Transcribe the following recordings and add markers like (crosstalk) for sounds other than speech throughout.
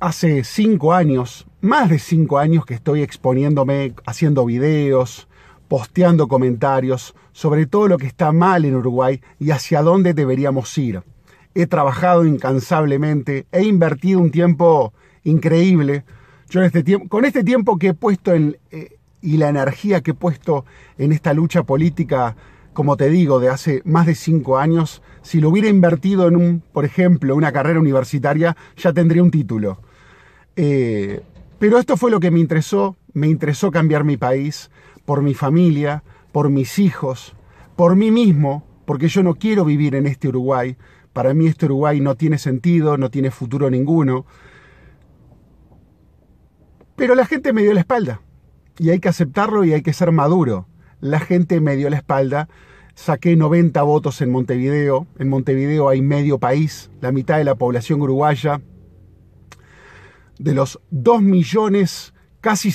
hace cinco años, más de cinco años que estoy exponiéndome, haciendo videos, posteando comentarios sobre todo lo que está mal en Uruguay y hacia dónde deberíamos ir. He trabajado incansablemente, he invertido un tiempo increíble. Yo en este tiempo, con este tiempo que he puesto eh, y la energía que he puesto en esta lucha política como te digo, de hace más de cinco años, si lo hubiera invertido en un, por ejemplo, una carrera universitaria, ya tendría un título. Eh, pero esto fue lo que me interesó, me interesó cambiar mi país, por mi familia, por mis hijos, por mí mismo, porque yo no quiero vivir en este Uruguay. Para mí este Uruguay no tiene sentido, no tiene futuro ninguno. Pero la gente me dio la espalda. Y hay que aceptarlo y hay que ser maduro la gente me dio la espalda. Saqué 90 votos en Montevideo. En Montevideo hay medio país, la mitad de la población uruguaya. De los 2 millones, casi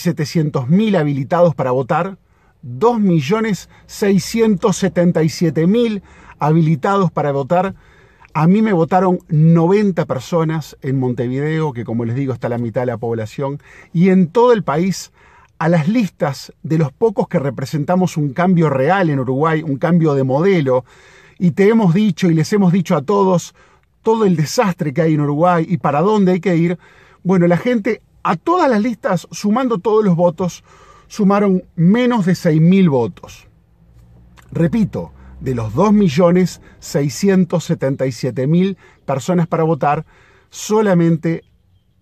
habilitados para votar, 2.677.000 millones mil habilitados para votar. A mí me votaron 90 personas en Montevideo, que como les digo está la mitad de la población, y en todo el país a las listas de los pocos que representamos un cambio real en Uruguay, un cambio de modelo, y te hemos dicho y les hemos dicho a todos todo el desastre que hay en Uruguay y para dónde hay que ir, bueno, la gente a todas las listas, sumando todos los votos, sumaron menos de 6.000 votos. Repito, de los 2.677.000 personas para votar, solamente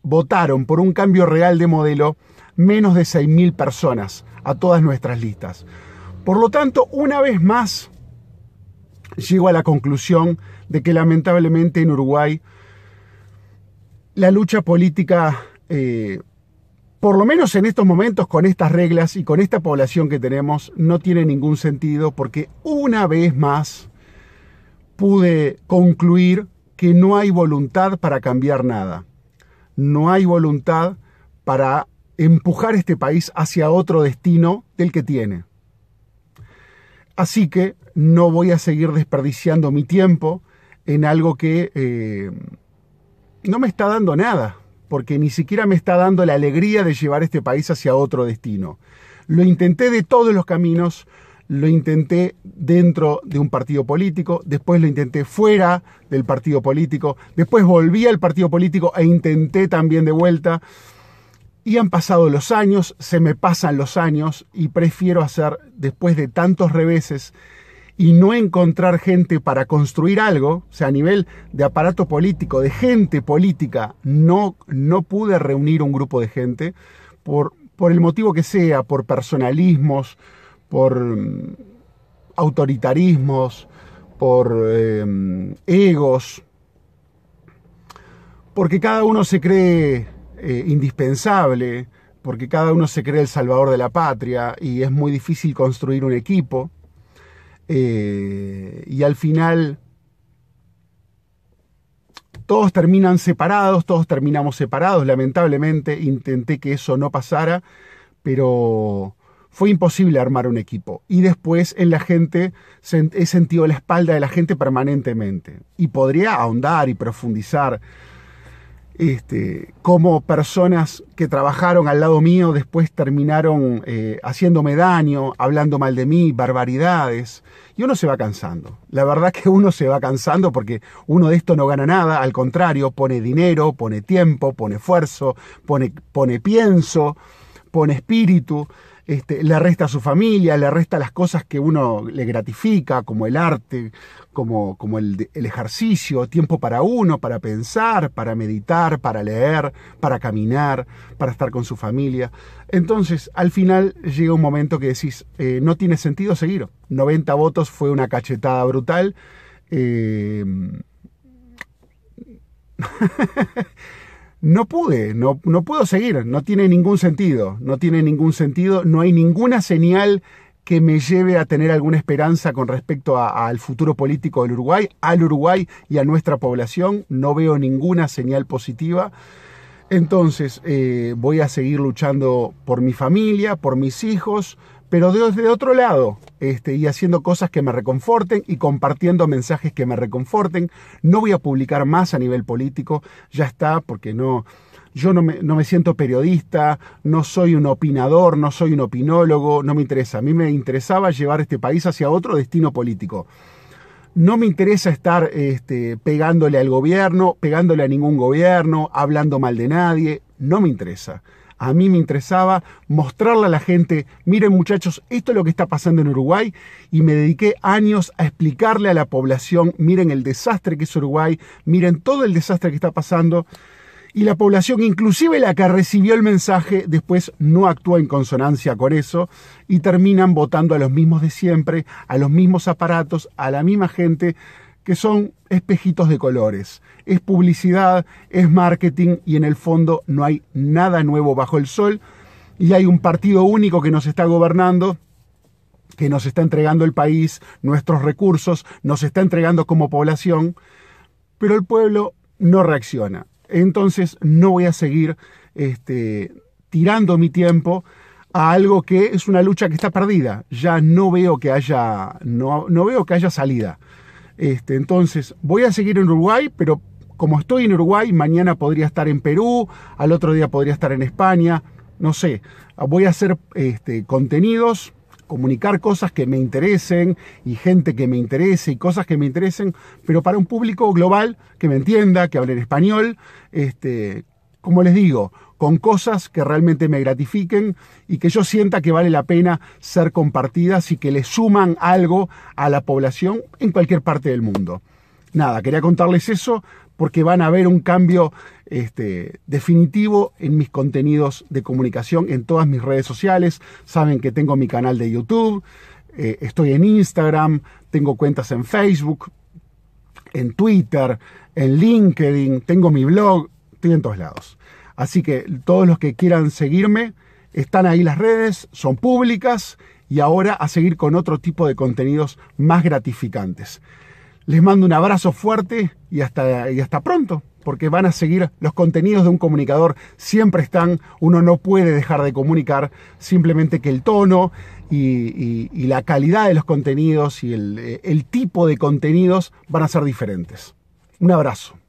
votaron por un cambio real de modelo menos de 6.000 personas a todas nuestras listas. Por lo tanto, una vez más, llego a la conclusión de que lamentablemente en Uruguay la lucha política, eh, por lo menos en estos momentos, con estas reglas y con esta población que tenemos, no tiene ningún sentido porque una vez más pude concluir que no hay voluntad para cambiar nada. No hay voluntad para empujar este país hacia otro destino del que tiene. Así que no voy a seguir desperdiciando mi tiempo en algo que eh, no me está dando nada, porque ni siquiera me está dando la alegría de llevar este país hacia otro destino. Lo intenté de todos los caminos, lo intenté dentro de un partido político, después lo intenté fuera del partido político, después volví al partido político e intenté también de vuelta. Y han pasado los años, se me pasan los años y prefiero hacer, después de tantos reveses y no encontrar gente para construir algo, o sea, a nivel de aparato político, de gente política, no, no pude reunir un grupo de gente por, por el motivo que sea, por personalismos, por mm, autoritarismos, por eh, mm, egos, porque cada uno se cree eh, indispensable, porque cada uno se cree el salvador de la patria y es muy difícil construir un equipo. Eh, y al final todos terminan separados, todos terminamos separados, lamentablemente intenté que eso no pasara, pero fue imposible armar un equipo. Y después en la gente he sentido la espalda de la gente permanentemente. Y podría ahondar y profundizar este, como personas que trabajaron al lado mío después terminaron eh, haciéndome daño, hablando mal de mí, barbaridades. Y uno se va cansando. La verdad que uno se va cansando porque uno de esto no gana nada, al contrario, pone dinero, pone tiempo, pone esfuerzo, pone, pone pienso, pone espíritu. Este, le resta a su familia, le resta las cosas que uno le gratifica, como el arte, como, como el, ejercicio, tiempo para uno, para pensar, para meditar, para leer, para caminar, para estar con su familia. Entonces, al final llega un momento que decís, eh, no tiene sentido seguir. 90 votos fue una cachetada brutal. Eh, (laughs) no pude, no, no puedo seguir, no tiene ningún sentido, no tiene ningún sentido, no hay ninguna señal que me lleve a tener alguna esperanza con respecto al futuro político del Uruguay, al Uruguay y a nuestra población. No veo ninguna señal positiva. Entonces eh, voy a seguir luchando por mi familia, por mis hijos, pero desde otro lado, este, y haciendo cosas que me reconforten y compartiendo mensajes que me reconforten. No voy a publicar más a nivel político, ya está, porque no, yo no me, siento periodista, no soy un opinador, no soy un opinólogo, no me interesa. A mí me interesaba llevar este país hacia otro destino político. No me interesa estar este, pegándole al gobierno, pegándole a ningún gobierno, hablando mal de nadie, no me interesa. A mí me interesaba mostrarle a la gente, miren muchachos, esto es lo que está pasando en Uruguay y me dediqué años a explicarle a la población, miren el desastre que es Uruguay, miren todo el desastre que está pasando y la población, inclusive la que recibió el mensaje, después no actúa en consonancia con eso y terminan votando a los mismos de siempre, a los mismos aparatos, a la misma gente que son espejitos de colores. Es publicidad, es marketing y en el fondo no hay nada nuevo bajo el sol y hay un partido único que nos está gobernando que nos está entregando el país, nuestros recursos, nos está entregando como población, pero el pueblo no reacciona. Entonces no voy a seguir este, tirando mi tiempo a algo que es una lucha que está perdida. Ya no veo que haya, no, no veo que haya salida. Este, entonces, voy a seguir en Uruguay, pero como estoy en Uruguay, mañana podría estar en Perú, al otro día podría estar en España, no sé. Ah, voy a hacer este, contenidos, comunicar cosas que me interesen y gente que me interese y cosas que me interesen, pero para un público global que me entienda, que hable en español, este, como les digo, con cosas que realmente me gratifiquen y que yo sienta que vale la pena ser compartidas y que le suman algo a la población en cualquier parte del mundo. Nada, quería contarles eso porque van a ver un cambio este, definitivo en mis contenidos de comunicación en todas mis redes sociales. Saben que tengo mi canal de YouTube, eh, estoy en Instagram, tengo cuentas en Facebook, en Twitter, en LinkedIn, tengo mi blog, estoy en todos lados. Así que todos los que quieran seguirme, están ahí las redes, son públicas y ahora a seguir con otro tipo de contenidos más gratificantes. Les mando un abrazo fuerte y hasta, pronto, porque van a seguir los contenidos de un comunicador, siempre están, uno no puede dejar de comunicar, simplemente que el tono y, la calidad de los contenidos y el tipo de contenidos van a ser diferentes. Un abrazo.